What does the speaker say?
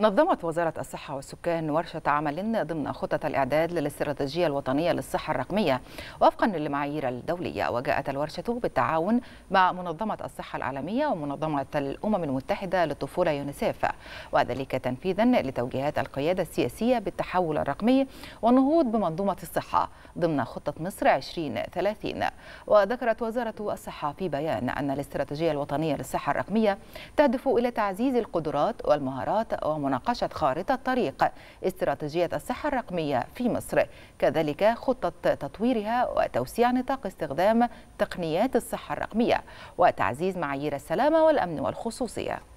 نظمت وزارة الصحة والسكان ورشة عمل ضمن خطة الإعداد للاستراتيجية الوطنية للصحة الرقمية وفقا للمعايير الدولية وجاءت الورشة بالتعاون مع منظمة الصحة العالمية ومنظمة الأمم المتحدة للطفولة يونيسيف وذلك تنفيذا لتوجيهات القيادة السياسية بالتحول الرقمي والنهوض بمنظومة الصحة ضمن خطة مصر 2030 وذكرت وزارة الصحة في بيان أن الاستراتيجية الوطنية للصحة الرقمية تهدف إلى تعزيز القدرات والمهارات ومن لمناقشة خارطة طريق استراتيجية الصحة الرقمية في مصر كذلك خطة تطويرها وتوسيع نطاق استخدام تقنيات الصحة الرقمية وتعزيز معايير السلامة والأمن والخصوصية